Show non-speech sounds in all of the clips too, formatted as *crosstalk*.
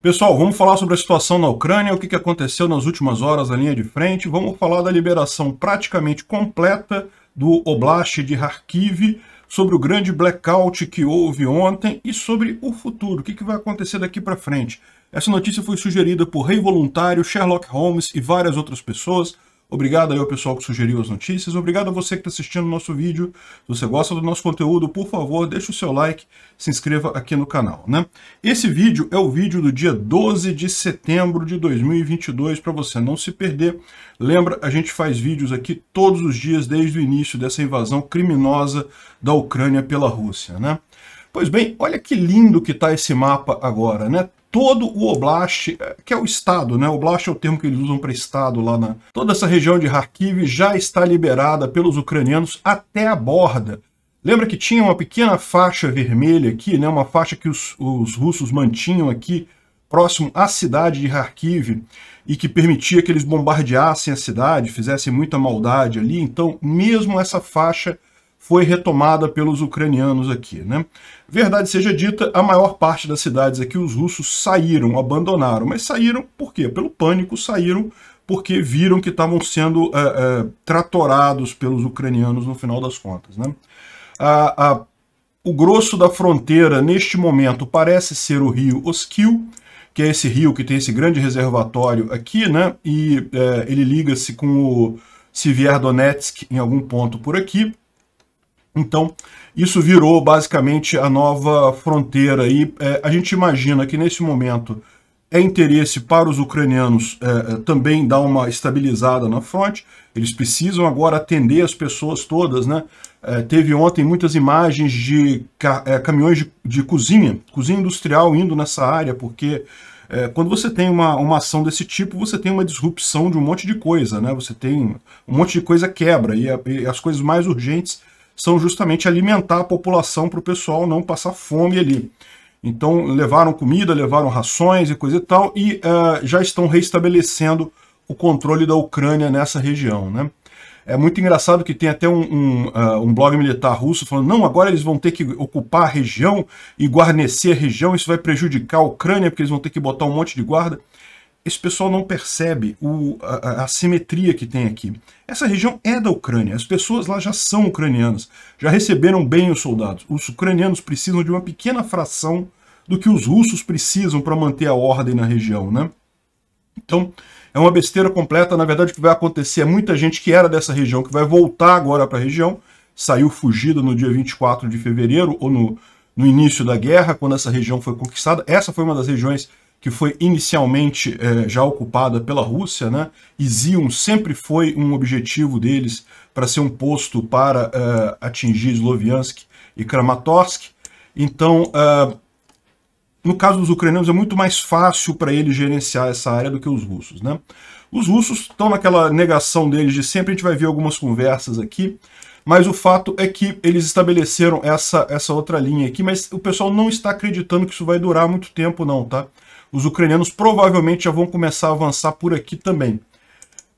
Pessoal, vamos falar sobre a situação na Ucrânia, o que aconteceu nas últimas horas na linha de frente. Vamos falar da liberação praticamente completa do Oblast de Kharkiv, sobre o grande blackout que houve ontem e sobre o futuro, o que vai acontecer daqui para frente. Essa notícia foi sugerida por rei voluntário, Sherlock Holmes e várias outras pessoas. Obrigado aí ao pessoal que sugeriu as notícias. Obrigado a você que está assistindo o nosso vídeo. Se você gosta do nosso conteúdo, por favor, deixe o seu like, se inscreva aqui no canal. Né? Esse vídeo é o vídeo do dia 12 de setembro de 2022, para você não se perder. Lembra, a gente faz vídeos aqui todos os dias, desde o início dessa invasão criminosa da Ucrânia pela Rússia. Né? Pois bem, olha que lindo que está esse mapa agora, né? todo o Oblast, eh, que é o Estado, né? Oblast é o termo que eles usam para Estado lá na. Toda essa região de Kharkiv já está liberada pelos ucranianos até a borda. Lembra que tinha uma pequena faixa vermelha aqui, né? Uma faixa que os, os russos mantinham aqui próximo à cidade de Kharkiv e que permitia que eles bombardeassem a cidade, fizessem muita maldade ali. Então, mesmo essa faixa foi retomada pelos ucranianos aqui. Né? Verdade seja dita, a maior parte das cidades aqui os russos saíram, abandonaram. Mas saíram por quê? Pelo pânico, saíram porque viram que estavam sendo é, é, tratorados pelos ucranianos no final das contas. Né? A, a, o grosso da fronteira, neste momento, parece ser o rio Oskil, que é esse rio que tem esse grande reservatório aqui, né? e é, ele liga-se com o Sivier Donetsk em algum ponto por aqui. Então, isso virou basicamente a nova fronteira. E é, a gente imagina que nesse momento é interesse para os ucranianos é, é, também dar uma estabilizada na fronte. Eles precisam agora atender as pessoas todas, né? É, teve ontem muitas imagens de ca é, caminhões de, de, cozinha, cozinha industrial indo nessa área, porque é, quando você tem uma, uma ação desse tipo, você tem uma disrupção de um monte de coisa, né? Você tem um monte de coisa quebra e, a, e as coisas mais urgentes são justamente alimentar a população para o pessoal não passar fome ali. Então levaram comida, levaram rações e coisa e tal, e uh, já estão reestabelecendo o controle da Ucrânia nessa região. Né? É muito engraçado que tem até um, um, uh, um, blog militar russo falando não, agora eles vão ter que ocupar a região e guarnecer a região, isso vai prejudicar a Ucrânia, porque eles vão ter que botar um monte de guarda esse pessoal não percebe o, a, a simetria que tem aqui. Essa região é da Ucrânia, as pessoas lá já são ucranianas, já receberam bem os soldados. Os ucranianos precisam de uma pequena fração do que os russos precisam para manter a ordem na região, né? Então, é uma besteira completa. Na verdade, o que vai acontecer é muita gente que era dessa região, que vai voltar agora para a região, saiu fugida no dia 24 de fevereiro, ou no, no início da guerra, quando essa região foi conquistada. Essa foi uma das regiões que foi inicialmente é, já ocupada pela Rússia, né? Izium sempre foi um objetivo deles para ser um posto para é, atingir Sloviansk e Kramatorsk. Então, é, no caso dos ucranianos, é muito mais fácil para eles gerenciar essa área do que os russos, né? Os russos estão naquela negação deles de sempre, a gente vai ver algumas conversas aqui, mas o fato é que eles estabeleceram essa, essa outra linha aqui, mas o pessoal não está acreditando que isso vai durar muito tempo não, tá? Os ucranianos provavelmente já vão começar a avançar por aqui também.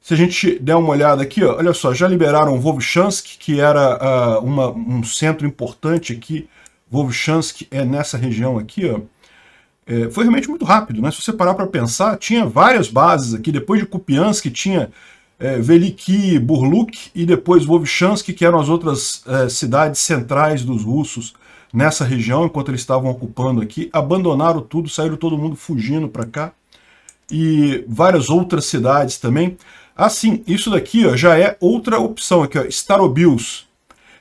Se a gente der uma olhada aqui, olha só, já liberaram Vovchansk, que era uh, uma, um centro importante aqui. Vovchansk é nessa região aqui, ó. É, foi realmente muito rápido, né? Se você parar para pensar, tinha várias bases aqui. Depois de Kupiansk, tinha é, Veliki, Burluk e depois Vovchansk, que eram as outras é, cidades centrais dos russos nessa região, enquanto eles estavam ocupando aqui, abandonaram tudo, saíram todo mundo fugindo para cá, e várias outras cidades também. Assim, isso daqui ó, já é outra opção aqui, ó, Starobius.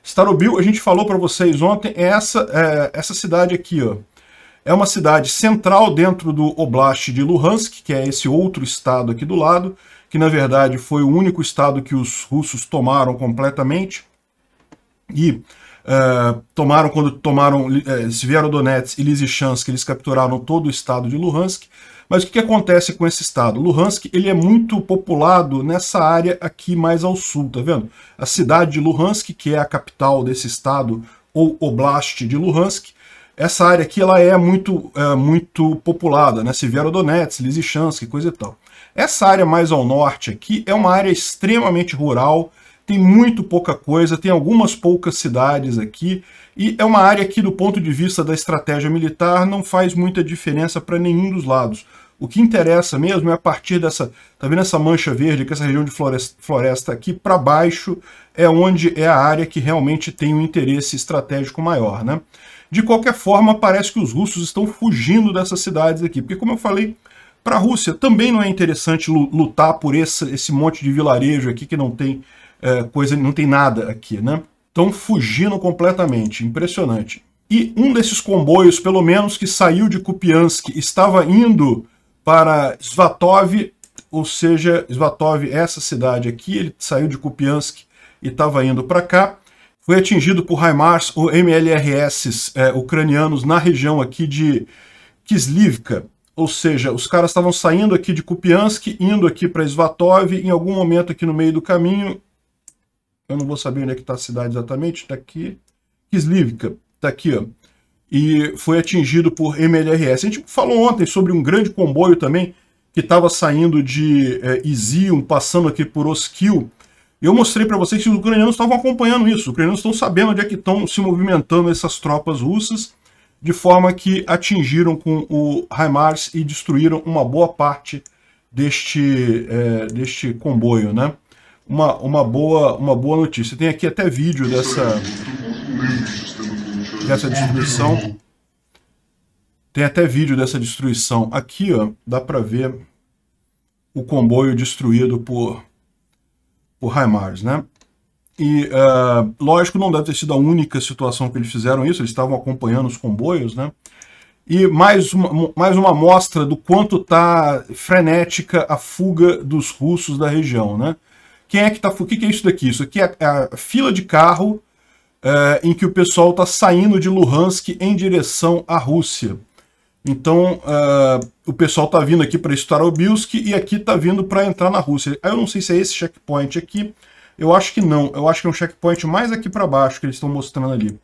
Starobil, a gente falou para vocês ontem, é essa, é, essa cidade aqui, ó. É uma cidade central dentro do Oblast de Luhansk, que é esse outro estado aqui do lado, que na verdade foi o único estado que os russos tomaram completamente. E eh, tomaram quando tomaram eh, se vieram Donetsk e Lysychansk, eles capturaram todo o estado de Luhansk. Mas o que, que, acontece com esse estado? Luhansk ele é muito populado nessa área aqui mais ao sul, tá vendo? A cidade de Luhansk, que é a capital desse estado ou oblast de Luhansk, essa área aqui ela é muito, é, muito populada, né? Severodonetsk, Lysychansk, coisa e tal. Essa área mais ao norte aqui é uma área extremamente rural, tem muito pouca coisa, tem algumas poucas cidades aqui, e é uma área que, do ponto de vista da estratégia militar, não faz muita diferença para nenhum dos lados. O que interessa mesmo é a partir dessa, tá vendo essa mancha verde, que essa região de floresta, floresta aqui para baixo é onde é a área que realmente tem um interesse estratégico maior, né? De qualquer forma, parece que os russos estão fugindo dessas cidades aqui, porque como eu falei, para a Rússia também não é interessante lutar por esse, esse monte de vilarejo aqui que não tem é, coisa, não tem nada aqui, né? Estão fugindo completamente, impressionante. E um desses comboios, pelo menos, que saiu de Kupiansk, estava indo para Svatov, ou seja, Svatov, essa cidade aqui, ele saiu de Kupiansk e estava indo para cá. Foi atingido por HIMARS ou MLRS é, ucranianos na região aqui de Kislivka, ou seja, os caras estavam saindo aqui de Kupiansk, indo aqui para Svatov, em algum momento aqui no meio do caminho, eu não vou saber onde é que está a cidade exatamente, está aqui, Kislivka, está aqui, ó, e foi atingido por MLRS. A gente falou ontem sobre um grande comboio também, que estava saindo de é, Izium, passando aqui por Oskil, eu mostrei para vocês que os ucranianos estavam acompanhando isso, os ucranianos estão sabendo onde é que estão se movimentando essas tropas russas, de forma que atingiram com o HIMARS e destruíram uma boa parte deste, é, deste comboio, né? uma, uma, boa, uma boa notícia. Tem aqui até vídeo dessa, dessa destruição. Tem até vídeo dessa destruição. Aqui, ó, dá para ver o comboio destruído por, por HIMARS, né? E, uh, lógico, não deve ter sido a única situação que eles fizeram isso, eles estavam acompanhando os comboios, né? E mais uma, mais uma mostra do quanto está frenética a fuga dos russos da região, né? Quem é que tá. O que, que é isso daqui? Isso aqui é, é a fila de carro é, em que o pessoal está saindo de Luhansk em direção à Rússia. Então, é, o pessoal está vindo aqui para Starobilsk e aqui está vindo para entrar na Rússia. Eu não sei se é esse checkpoint aqui. Eu acho que não. Eu acho que é um checkpoint mais aqui para baixo que eles estão mostrando ali.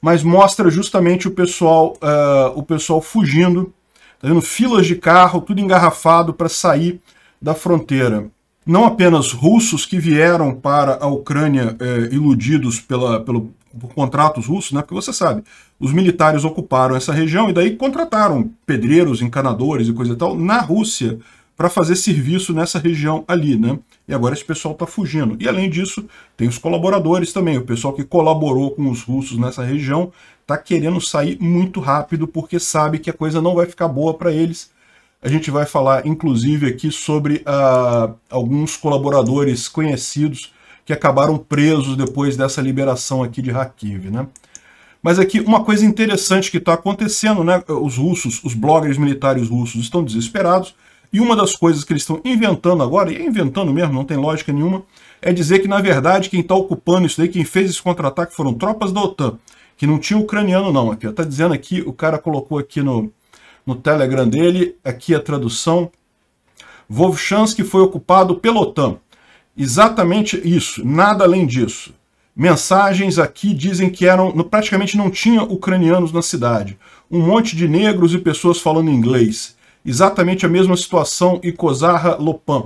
Mas mostra justamente o pessoal, uh, o pessoal fugindo. Tá vendo? Filas de carro, tudo engarrafado para sair da fronteira não apenas russos que vieram para a Ucrânia é, iludidos pela, pelo, por contratos russos, né? porque você sabe, os militares ocuparam essa região e daí contrataram pedreiros, encanadores e coisa e tal na Rússia para fazer serviço nessa região ali, né? E agora esse pessoal está fugindo. E além disso, tem os colaboradores também, o pessoal que colaborou com os russos nessa região está querendo sair muito rápido porque sabe que a coisa não vai ficar boa para eles a gente vai falar, inclusive, aqui sobre ah, alguns colaboradores conhecidos que acabaram presos depois dessa liberação aqui de Kharkiv, né? Mas aqui uma coisa interessante que está acontecendo, né? Os russos, os bloggers militares russos estão desesperados e uma das coisas que eles estão inventando agora, e é inventando mesmo, não tem lógica nenhuma, é dizer que na verdade quem está ocupando isso daí, quem fez esse contra-ataque foram tropas da OTAN, que não tinha ucraniano não aqui. Está dizendo aqui, o cara colocou aqui no, no Telegram dele, aqui a tradução. Vovchansky foi ocupado pela OTAN. Exatamente isso, nada além disso. Mensagens aqui dizem que eram praticamente não tinha ucranianos na cidade. Um monte de negros e pessoas falando inglês. Exatamente a mesma situação e Kozarra Lopan.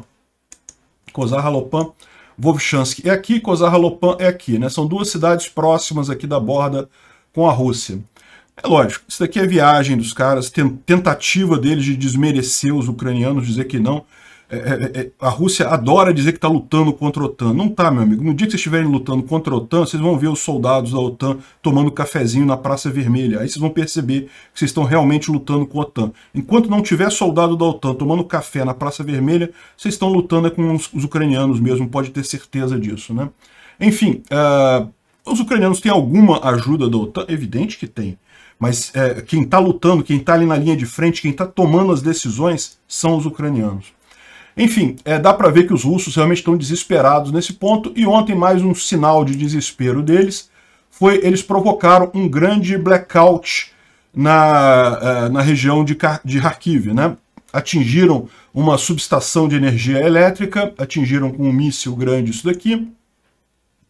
Kozarra Lopan, Vovchansky é aqui, Kozarra Lopan é aqui. Né? São duas cidades próximas aqui da borda com a Rússia. É lógico, isso daqui é viagem dos caras, tentativa deles de desmerecer os ucranianos, dizer que não. É, é, é, é a Rússia adora dizer que está lutando contra a OTAN. Não está, meu amigo. No dia que vocês estiverem lutando contra a OTAN, vocês vão ver os soldados da OTAN tomando cafezinho na Praça Vermelha. Aí vocês vão perceber que vocês estão realmente lutando com a OTAN. Enquanto não tiver soldado da OTAN tomando café na Praça Vermelha, vocês estão lutando é com os, os ucranianos mesmo, pode ter certeza disso, né? Enfim, uh, os ucranianos têm alguma ajuda da OTAN? Evidente que tem. Mas é, quem está lutando, quem está ali na linha de frente, quem está tomando as decisões são os ucranianos. Enfim, é, dá para ver que os russos realmente estão desesperados nesse ponto, e ontem mais um sinal de desespero deles foi eles provocaram um grande blackout na, é, na região de, de Kharkiv, né? Atingiram uma subestação de energia elétrica, atingiram com um míssil grande isso daqui.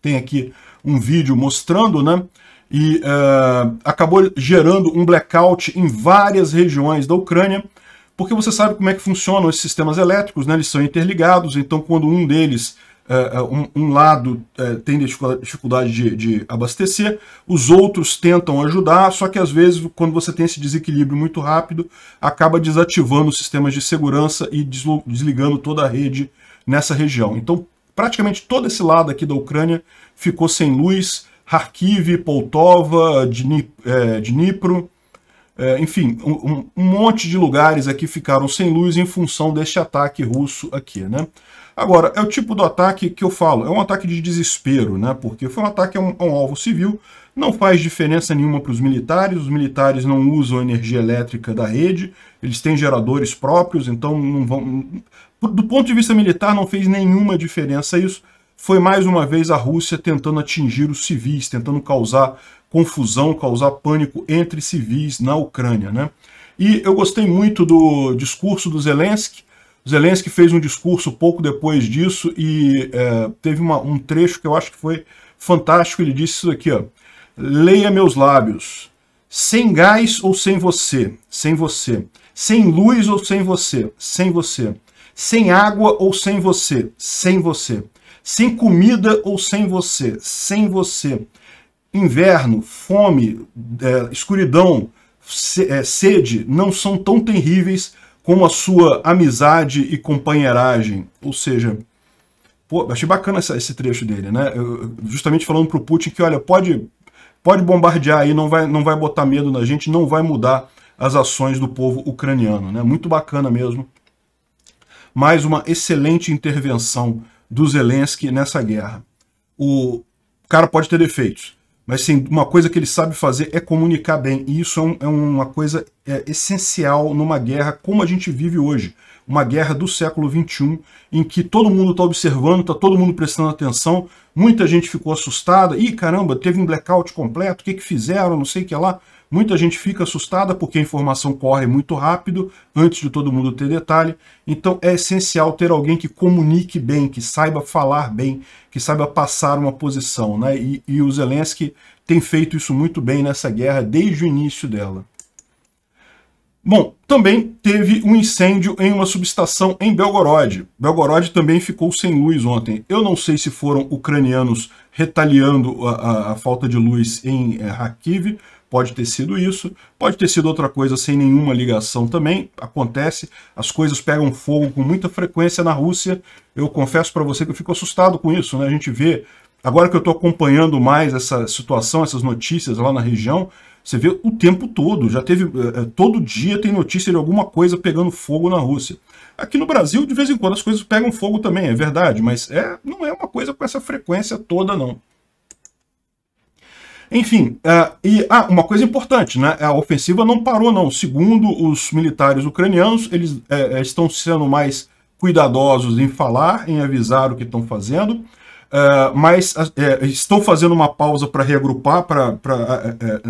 Tem aqui um vídeo mostrando, né? e uh, acabou gerando um blackout em várias regiões da Ucrânia, porque você sabe como é que funcionam esses sistemas elétricos, né? eles são interligados, então quando um deles, uh, um, um, lado uh, tem dificuldade de, de, abastecer, os outros tentam ajudar, só que às vezes quando você tem esse desequilíbrio muito rápido, acaba desativando os sistemas de segurança e desligando toda a rede nessa região. Então praticamente todo esse lado aqui da Ucrânia ficou sem luz, Kharkiv, Poltova, é, Dnipro, é, enfim, um, um monte de lugares aqui ficaram sem luz em função deste ataque russo aqui, né? Agora, é o tipo do ataque que eu falo, é um ataque de desespero, né? Porque foi um ataque a um, a um alvo civil, não faz diferença nenhuma para os militares, os militares não usam energia elétrica da rede, eles têm geradores próprios, então não vão. Do ponto de vista militar, não fez nenhuma diferença isso foi mais uma vez a Rússia tentando atingir os civis, tentando causar confusão, causar pânico entre civis na Ucrânia. Né? E eu gostei muito do discurso do Zelensky. Zelensky fez um discurso pouco depois disso e é, teve uma, um trecho que eu acho que foi fantástico. Ele disse isso aqui, ó. Leia meus lábios. Sem gás ou sem você? Sem você. Sem luz ou sem você? Sem você. Sem água ou sem você? Sem você. Sem comida ou sem você? Sem você. Inverno, fome, é, escuridão, é, sede não são tão terríveis como a sua amizade e companheiragem. Ou seja, pô, achei bacana essa, esse trecho dele, né? Eu, justamente falando para o Putin que, olha, pode, pode bombardear aí, não vai, não vai botar medo na gente, não vai mudar as ações do povo ucraniano, né? Muito bacana mesmo. Mais uma excelente intervenção do Zelensky nessa guerra. O cara pode ter defeitos, mas sim, uma coisa que ele sabe fazer é comunicar bem. E isso é, um, é uma coisa é, essencial numa guerra como a gente vive hoje. Uma guerra do século XXI, em que todo mundo está observando, está todo mundo prestando atenção, muita gente ficou assustada. Ih, caramba, teve um blackout completo, o que, que fizeram, não sei o que lá. Muita gente fica assustada porque a informação corre muito rápido, antes de todo mundo ter detalhe. Então é essencial ter alguém que comunique bem, que saiba falar bem, que saiba passar uma posição. Né? E, e o Zelensky tem feito isso muito bem nessa guerra desde o início dela. Bom, também teve um incêndio em uma subestação em Belgorod. Belgorod também ficou sem luz ontem. Eu não sei se foram ucranianos retaliando a, a, a falta de luz em é, Kharkiv Pode ter sido isso, pode ter sido outra coisa sem nenhuma ligação também, acontece, as coisas pegam fogo com muita frequência na Rússia. Eu confesso para você que eu fico assustado com isso, né? A gente vê, agora que eu estou acompanhando mais essa situação, essas notícias lá na região, você vê o tempo todo, já teve, eh, eh, todo dia tem notícia de alguma coisa pegando fogo na Rússia. Aqui no Brasil, de vez em quando, as coisas pegam fogo também, é verdade, mas é, não é uma coisa com essa frequência toda, não. Enfim, é, e ah, uma coisa importante, né? A ofensiva não parou, não. Segundo os militares ucranianos, eles é, é estão sendo mais cuidadosos em falar, em avisar o que estão fazendo, é, mas é, estão fazendo uma pausa para reagrupar, para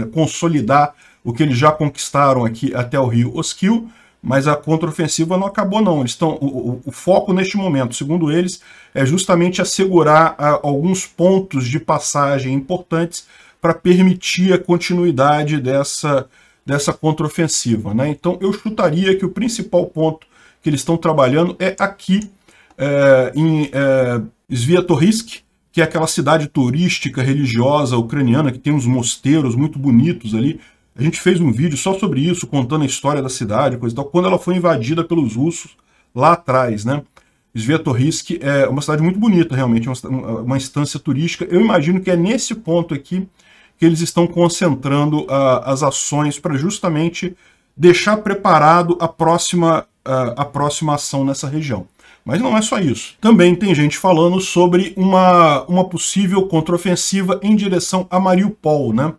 é, consolidar o que eles já conquistaram aqui até o rio Oskil, mas a contraofensiva não acabou não. Eles estão o, o, o, foco neste momento, segundo eles, é justamente assegurar a, ah, alguns pontos de passagem importantes para permitir a continuidade dessa, dessa contraofensiva. Né? Então eu chutaria que o principal ponto que eles estão trabalhando é aqui é, em é, que é aquela cidade turística religiosa ucraniana que tem uns mosteiros muito bonitos ali. A gente fez um vídeo só sobre isso, contando a história da cidade, coisa e tal, quando ela foi invadida pelos russos lá atrás, né? é uma cidade muito bonita, realmente, é uma, uma instância turística. Eu imagino que é nesse ponto aqui que eles estão concentrando ah, as ações para justamente deixar preparado a próxima, ah, a próxima ação nessa região. Mas não é só isso. Também tem gente falando sobre uma, uma possível contraofensiva em direção a Mariupol, né?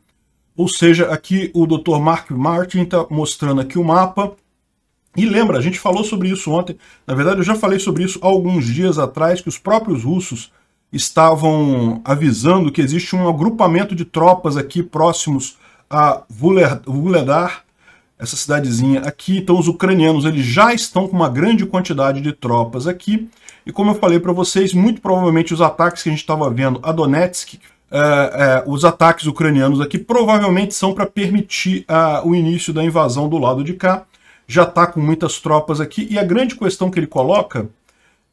Ou seja, aqui o Dr. Mark Martin está mostrando aqui o mapa. E lembra, a gente falou sobre isso ontem. Na verdade, eu já falei sobre isso alguns dias atrás, que os próprios russos estavam avisando que existe um agrupamento de tropas aqui próximos a Vuledar, essa cidadezinha aqui. Então os ucranianos eles já estão com uma grande quantidade de tropas aqui. E como eu falei para vocês, muito provavelmente os ataques que a gente estava vendo a Donetsk, é, é, os ataques ucranianos aqui provavelmente são para permitir a, o início da invasão do lado de cá. Já está com muitas tropas aqui. E a grande questão que ele coloca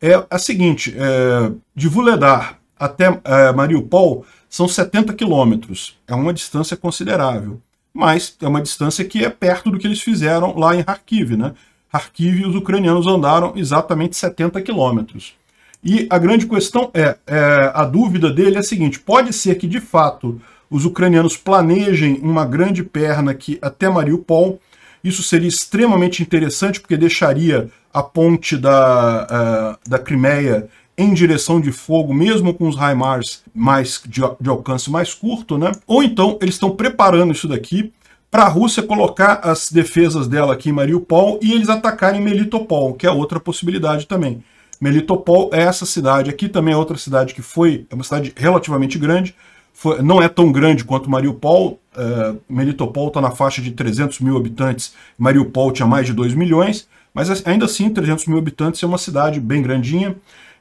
é a seguinte: é, de Vuledar até é, Mariupol são 70 quilômetros. É uma distância considerável. Mas é uma distância que é perto do que eles fizeram lá em Kharkiv. Né? Kharkiv e os ucranianos andaram exatamente 70 quilômetros. E a grande questão é, é, a dúvida dele é a seguinte: pode ser que de fato os ucranianos planejem uma grande perna que até Mariupol, isso seria extremamente interessante porque deixaria a ponte da, uh, da Crimeia em direção de fogo, mesmo com os HIMARS mais de, de alcance mais curto, né? Ou então eles estão preparando isso daqui para a Rússia colocar as defesas dela aqui em Mariupol e eles atacarem Melitopol, que é outra possibilidade também. Melitopol é essa cidade aqui, também é outra cidade que foi, é uma cidade relativamente grande, foi, não é tão grande quanto Mariupol. Uh, Melitopol está na faixa de 300 mil habitantes, Mariupol tinha mais de 2 milhões, mas ainda assim 300 mil habitantes é uma cidade bem grandinha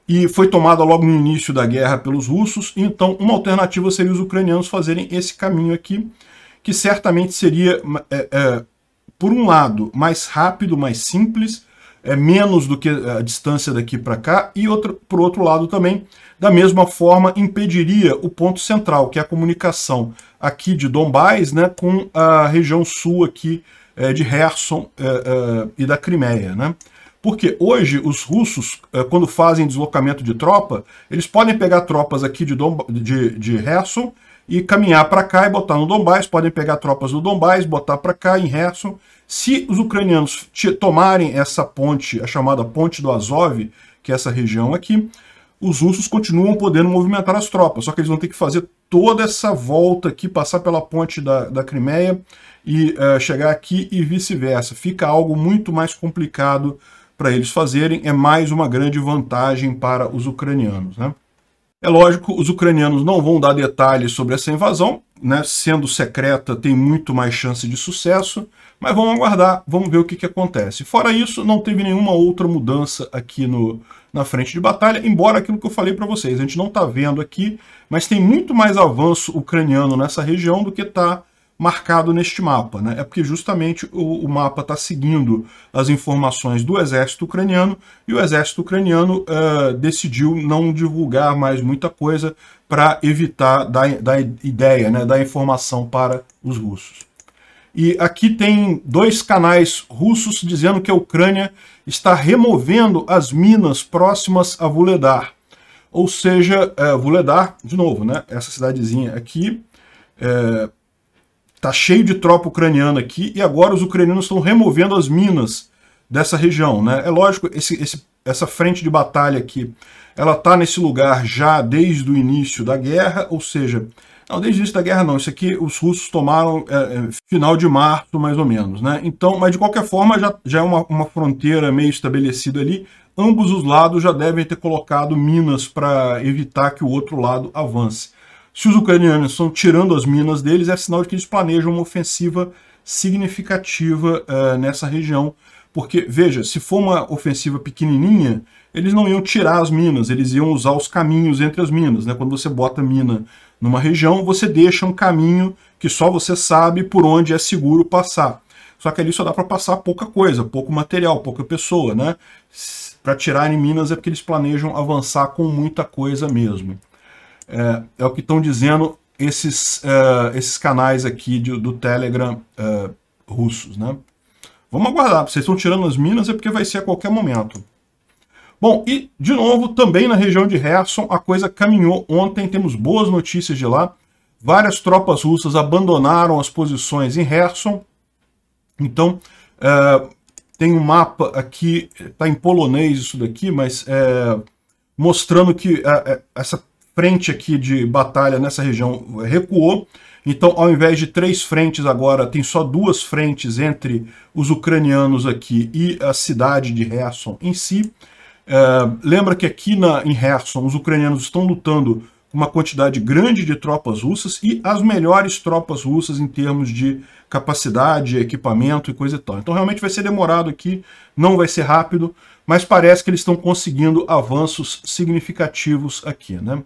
e foi tomada logo no início da guerra pelos russos, então uma alternativa seria os ucranianos fazerem esse caminho aqui, que certamente seria, é, é, por um lado, mais rápido, mais simples, é menos do que eh, a distância daqui para cá, e outro, por outro lado também, da mesma forma, impediria o ponto central, que é a comunicação aqui de Dombás né, com a região sul aqui é, de Herson é, eh, é, e da Crimeia. Né? Porque hoje os russos, quando fazem deslocamento de tropa, eles podem pegar tropas aqui de, Dom, de, de Herson e caminhar para cá e botar no Dombás, podem pegar tropas do Dombás, botar para cá em Herson se os ucranianos tomarem essa ponte, a chamada ponte do Azov, que é essa região aqui, os russos continuam podendo movimentar as tropas, só que eles vão ter que fazer toda essa volta aqui, passar pela ponte da, da Crimeia e uh, chegar aqui e vice-versa. Fica algo muito mais complicado para eles fazerem, é mais uma grande vantagem para os ucranianos. Né? É lógico, os ucranianos não vão dar detalhes sobre essa invasão, né, sendo secreta, tem muito mais chance de sucesso, mas vamos aguardar, vamos ver o que, que acontece. Fora isso, não teve nenhuma outra mudança aqui no, na frente de batalha, embora aquilo que eu falei para vocês, a gente não está vendo aqui, mas tem muito mais avanço ucraniano nessa região do que está marcado neste mapa. Né? É porque justamente o, o mapa está seguindo as informações do exército ucraniano e o exército ucraniano uh, decidiu não divulgar mais muita coisa, para evitar dar, da ideia, né, da informação para os russos. E aqui tem dois canais russos dizendo que a Ucrânia está removendo as minas próximas a Vuledar. Ou seja, é, Vuledar, de novo, né, essa cidadezinha aqui, é, tá cheio de tropa ucraniana aqui, e agora os ucranianos estão removendo as minas dessa região. Né? É lógico, esse, esse, essa frente de batalha aqui, ela está nesse lugar já desde o início da guerra, ou seja, não, desde o início da guerra não, isso aqui os russos tomaram é, é, final de março, mais ou menos. Né? Então, mas de qualquer forma, já, já é uma, uma fronteira meio estabelecida ali, ambos os lados já devem ter colocado minas para evitar que o outro lado avance. Se os ucranianos estão tirando as minas deles, é sinal de que eles planejam uma ofensiva significativa uh, nessa região, porque, veja, se for uma ofensiva pequenininha, eles não iam tirar as minas, eles iam usar os caminhos entre as minas. Né? Quando você bota mina numa região, você deixa um caminho que só você sabe por onde é seguro passar. Só que ali só dá para passar pouca coisa, pouco material, pouca pessoa. Né? Para tirar minas é porque eles planejam avançar com muita coisa mesmo. É, é o que estão dizendo esses, uh, esses canais aqui de, do Telegram uh, russos. Né? Vamos aguardar, vocês estão tirando as minas é porque vai ser a qualquer momento. Bom, e de novo, também na região de Kherson, a coisa caminhou ontem, temos boas notícias de lá. Várias tropas russas abandonaram as posições em Kherson. Então, é, tem um mapa aqui, está em polonês isso daqui, mas é, mostrando que é, é, essa frente aqui de batalha nessa região recuou então, ao invés de três frentes agora, tem só duas frentes entre os ucranianos aqui e a cidade de Kherson em si. É, lembra que aqui na, em Kherson, os ucranianos estão lutando com uma quantidade grande de tropas russas e as melhores tropas russas em termos de capacidade, equipamento e coisa e tal. Então realmente vai ser demorado aqui, não vai ser rápido, mas parece que eles estão conseguindo avanços significativos aqui, né?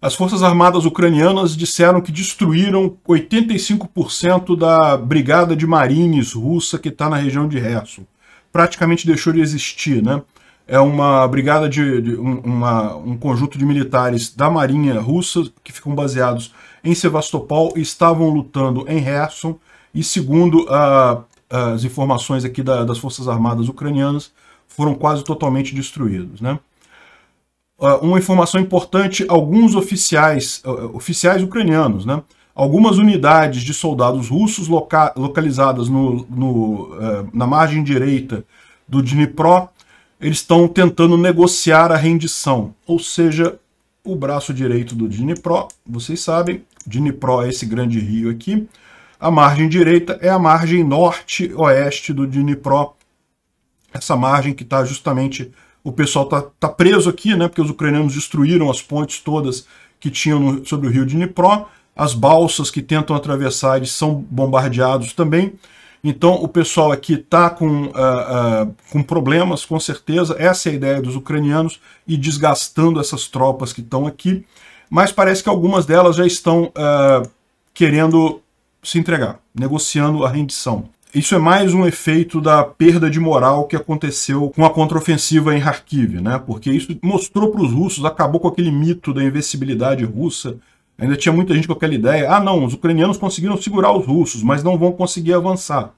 As Forças Armadas Ucranianas disseram que destruíram 85% da brigada de marines russa que está na região de Herson. Praticamente deixou de existir, né? É uma brigada de, de um, uma, um conjunto de militares da marinha russa que ficam baseados em Sevastopol e estavam lutando em Herson. E segundo a, as informações aqui da, das Forças Armadas Ucranianas, foram quase totalmente destruídos, né? Ah, uma informação importante, alguns oficiais, ah, ah, oficiais ucranianos, né? Algumas unidades de soldados russos loca localizadas no, no, eh, na margem direita do Dnipro, eles estão tentando negociar a rendição, ou seja, o braço direito do Dnipro, vocês sabem, Dnipro é esse grande rio aqui, a margem direita é a margem norte-oeste do Dnipro, essa margem que está justamente o pessoal está tá preso aqui, né? Porque os ucranianos destruíram as pontes todas que tinham no, sobre o rio Dnipro. As balsas que tentam atravessar eles são bombardeados também. Então o pessoal aqui está com, uh, uh, com problemas, com certeza. Essa é a ideia dos ucranianos e desgastando essas tropas que estão aqui. Mas parece que algumas delas já estão uh, querendo se entregar, negociando a rendição. Isso é mais um efeito da perda de moral que aconteceu com a contraofensiva em Kharkiv, né? porque isso mostrou para os russos, acabou com aquele mito da invencibilidade russa. Ainda tinha muita gente com aquela ideia, ah não, os ucranianos conseguiram segurar os russos, mas não vão conseguir avançar.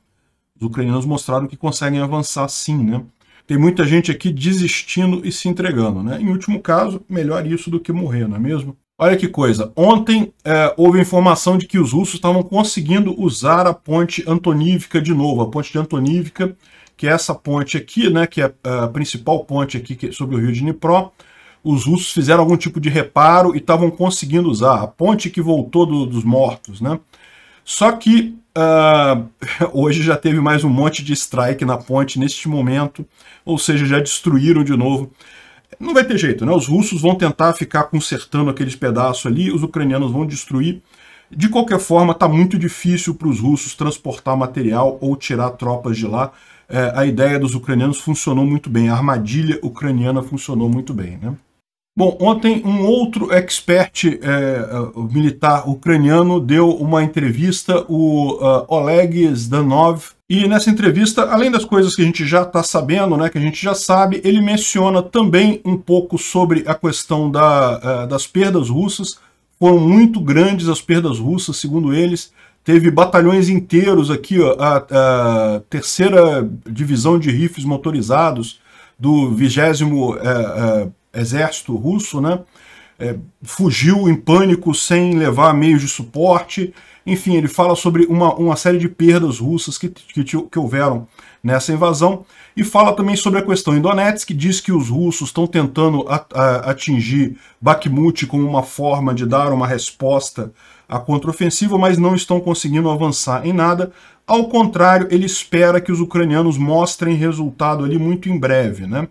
Os ucranianos mostraram que conseguem avançar sim, né? Tem muita gente aqui desistindo e se entregando, né? Em último caso, melhor isso do que morrer, não é mesmo? Olha que coisa. Ontem é, houve informação de que os russos estavam conseguindo usar a ponte Antonívica de novo. A ponte de Antonívica, que é essa ponte aqui, né, que é, é a principal ponte aqui que, sobre o rio de Dnipro. Os russos fizeram algum tipo de reparo e estavam conseguindo usar. A ponte que voltou do, dos mortos, né? Só que uh, *laughs* hoje já teve mais um monte de strike na ponte neste momento, ou seja, já destruíram de novo não vai ter jeito, né? Os russos vão tentar ficar consertando aqueles pedaços ali, os ucranianos vão destruir. De qualquer forma, está muito difícil para os russos transportar material ou tirar tropas de lá. É, a ideia dos ucranianos funcionou muito bem, a armadilha ucraniana funcionou muito bem. Né? Bom, ontem um outro expert é, é militar ucraniano deu uma entrevista, o uh, Oleg Zdanov, e nessa entrevista, além das coisas que a gente já está sabendo, né, que a gente já sabe, ele menciona também um pouco sobre a questão da, uh, das perdas russas. Foram muito grandes as perdas russas, segundo eles. Teve batalhões inteiros aqui, ó, a, a, terceira divisão de rifles motorizados do 20 eh, eh, Exército Russo, né? é, fugiu em pânico sem levar meios de suporte. Enfim, ele fala sobre uma, uma série de perdas russas que, que, que houveram nessa invasão e fala também sobre a questão em Donetsk, diz que os russos estão tentando atingir Bakhmut como uma forma de dar uma resposta à contraofensiva, mas não estão conseguindo avançar em nada. Ao contrário, ele espera que os ucranianos mostrem resultado ali muito em breve, né?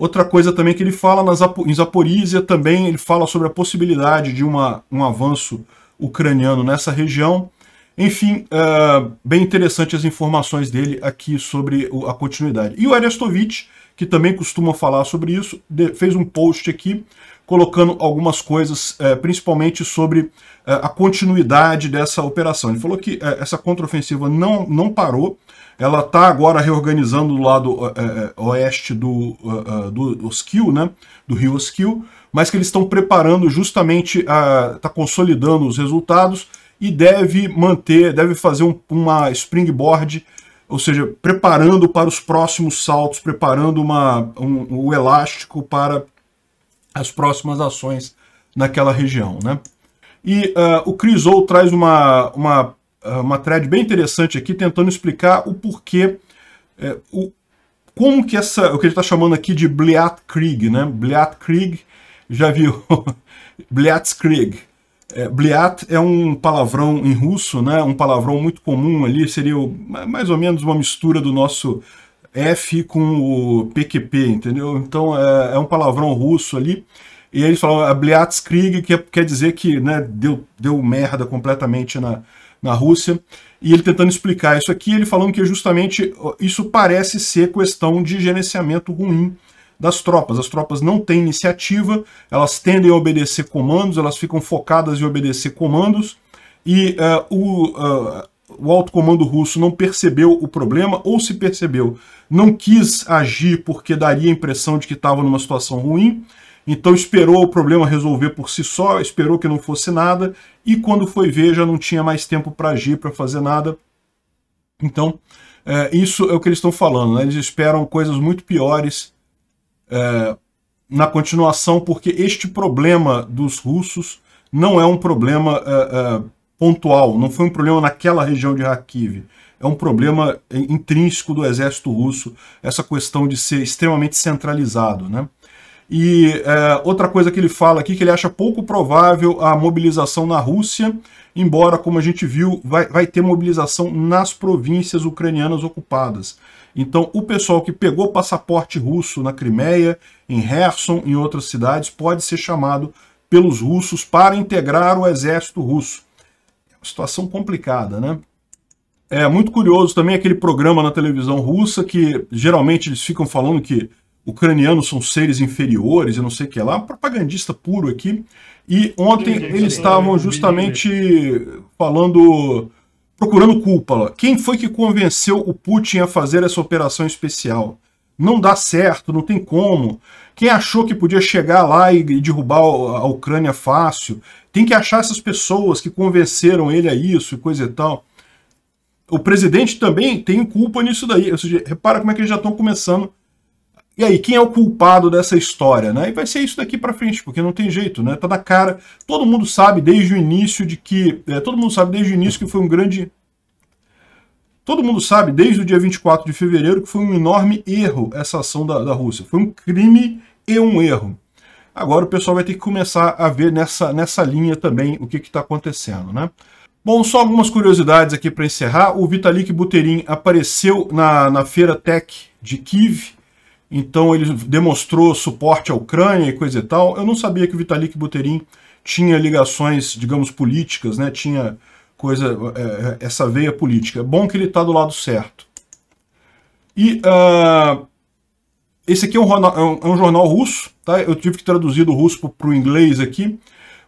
Outra coisa também que ele fala nas, em Zaporizhia também, ele fala sobre a possibilidade de uma, um avanço ucraniano nessa região. Enfim, uh, bem interessante as informações dele aqui sobre o, a continuidade. E o Arestovich, que também costuma falar sobre isso, de, fez um post aqui colocando algumas coisas, uh, principalmente sobre uh, a continuidade dessa operação. Ele falou que essa contraofensiva não, não parou, ela está agora reorganizando do lado eh, eh, eh, oeste do, uh, do Oskil, né? Do rio Oskil, mas que eles estão preparando justamente, está consolidando os resultados e deve manter, deve fazer um, uma springboard, ou seja, preparando para os próximos saltos, preparando uma, um, um elástico para as próximas ações naquela região, né? E uh, o Crisol traz uma, uma ah, uma thread bem interessante aqui tentando explicar o porquê, é, o, como que essa, o que ele está chamando aqui de krieg né? krieg já viu? *laughs* Blitzkrieg. É, Bliat é um palavrão em russo, né? Um palavrão muito comum ali, seria o, mais ou menos uma mistura do nosso F com o PQP, entendeu? Então é, é um palavrão russo ali. E eles falam a ah, que é, quer dizer que né, deu, deu merda completamente na, na Rússia. E ele tentando explicar isso aqui, ele falando que justamente isso parece ser questão de gerenciamento ruim das tropas. As tropas não têm iniciativa, elas tendem a obedecer comandos, elas ficam focadas em obedecer comandos, e uh, o, uh, o alto comando russo não percebeu o problema, ou se percebeu, não quis agir porque daria a impressão de que estava numa situação ruim, então esperou o problema resolver por si só, esperou que não fosse nada, e quando foi ver já não tinha mais tempo para agir, para fazer nada. Então, é, isso é o que eles estão falando, né? eles esperam coisas muito piores é, na continuação, porque este problema dos russos não é um problema é, é pontual, não foi um problema naquela região de Kharkiv, é um problema intrínseco do exército russo, essa questão de ser extremamente centralizado, né? E é, outra coisa que ele fala aqui que ele acha pouco provável a mobilização na Rússia, embora, como a gente viu, vai, vai ter mobilização nas províncias ucranianas ocupadas. Então, o pessoal que pegou passaporte russo na Crimeia, em Kherson, em outras cidades, pode ser chamado pelos russos para integrar o exército russo. É uma situação complicada, né? É muito curioso também aquele programa na televisão russa que geralmente eles ficam falando que ucranianos são seres inferiores e não sei o que lá, propagandista puro aqui. E ontem eles estavam justamente falando, procurando culpa. Quem foi que convenceu o Putin a fazer essa operação especial? Não dá certo, não tem como. Quem achou que podia chegar lá e derrubar a Ucrânia fácil? Tem que achar essas pessoas que convenceram ele a isso e coisa e tal o presidente também tem culpa nisso daí. Ou seja, repara como é que eles já estão começando e aí, quem é o culpado dessa história? Né? E vai ser isso daqui para frente, porque não tem jeito, né? Tá na cara. Todo mundo sabe desde o início de que. É, todo mundo sabe desde o início que foi um grande. Todo mundo sabe desde o dia 24 de fevereiro que foi um enorme erro essa ação da, da Rússia. Foi um crime e um erro. Agora o pessoal vai ter que começar a ver nessa, nessa linha também o que está acontecendo, né? Bom, só algumas curiosidades aqui para encerrar. O Vitalik Buterin apareceu na, na Feira Tech de Kiev, então ele demonstrou suporte à Ucrânia e coisa e tal. Eu não sabia que o Vitalik Buterin tinha ligações, digamos, políticas, né? tinha coisa é, é essa veia política. É bom que ele está do lado certo. E uh, esse aqui é um, jornal, é, é um, jornal russo, tá? eu tive que traduzir do russo para o inglês aqui.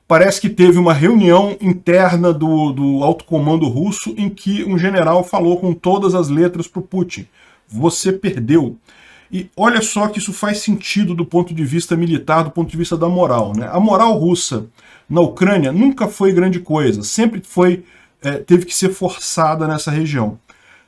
Parece que teve uma reunião interna do, do alto comando russo em que um general falou com todas as letras para o Putin. Você perdeu. E olha só que isso faz sentido do ponto de vista militar, do ponto de vista da moral. Né? A moral russa na Ucrânia nunca foi grande coisa, sempre foi é, teve que ser forçada nessa região.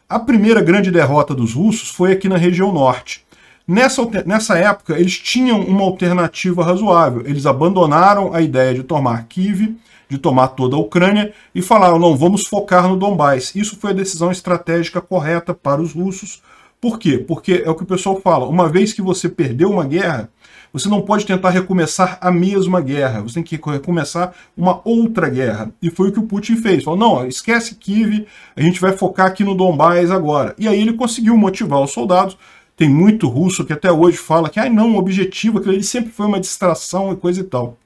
A primeira grande derrota dos russos foi aqui na região norte. Nessa, nessa época, eles tinham uma alternativa razoável. Eles abandonaram a ideia de tomar Kiev, de tomar toda a Ucrânia, e falaram, não, vamos focar no Donbass. Isso foi a decisão estratégica correta para os russos, por quê? Porque é o que o pessoal fala, uma vez que você perdeu uma guerra, você não pode tentar recomeçar a mesma guerra, você tem que recomeçar uma outra guerra. E foi o que o Putin fez. Falou, não, esquece Kiev, a gente vai focar aqui no Donbás agora. E aí ele conseguiu motivar os soldados, tem muito russo que até hoje fala que, ah, não, o objetivo, aquele sempre foi uma distração e coisa e tal.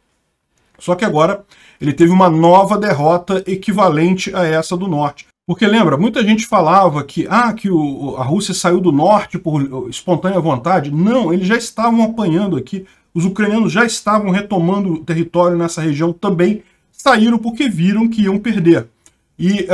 Só que agora ele teve uma nova derrota equivalente a essa do norte. Porque lembra, muita gente falava que, ah, que o, a Rússia saiu do norte por eh, espontânea vontade. Não, eles já estavam apanhando aqui. Os ucranianos já estavam retomando território nessa região também. Saíram porque viram que iam perder. E uh,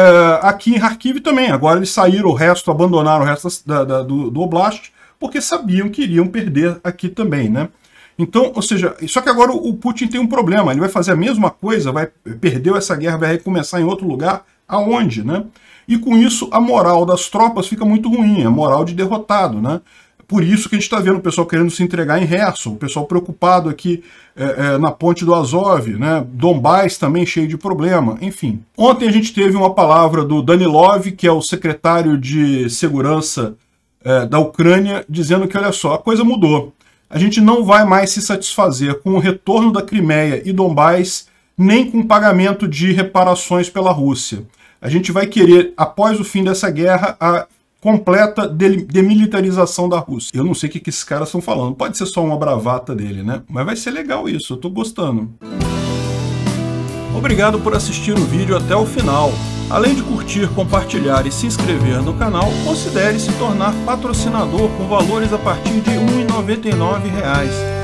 aqui em Kharkiv também. Agora eles saíram o resto, abandonaram o resto da, da, do, do Oblast, porque sabiam que iriam perder aqui também, né? Então, ou seja, só que agora o Putin tem um problema. Ele vai fazer a mesma coisa, vai perdeu essa guerra, vai recomeçar em outro lugar aonde, né? E com isso a moral das tropas fica muito ruim, a moral de derrotado, né? Por isso que a gente está vendo o pessoal querendo se entregar em Herson, o pessoal preocupado aqui é, é, na ponte do Azov, né? Dombás também cheio de problema, enfim. Ontem a gente teve uma palavra do Danilov, que é o secretário de segurança é, da Ucrânia, dizendo que, olha só, a coisa mudou. A gente não vai mais se satisfazer com o retorno da Crimeia e Dombás nem com pagamento de reparações pela Rússia. A gente vai querer, após o fim dessa guerra, a completa demilitarização da Rússia. Eu não sei o que, esses caras estão falando. Pode ser só uma bravata dele, né? Mas vai ser legal isso, eu estou gostando. Obrigado por assistir o vídeo até o final. Além de curtir, compartilhar e se inscrever no canal, considere se tornar patrocinador com valores a partir de R$ 1,99